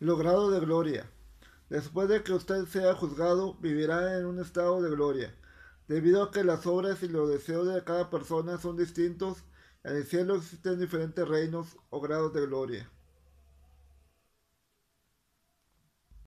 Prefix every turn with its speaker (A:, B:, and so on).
A: logrado de gloria. Después de que usted sea juzgado, vivirá en un estado de gloria. Debido a que las obras y los deseos de cada persona son distintos, en el cielo existen diferentes reinos o grados de gloria.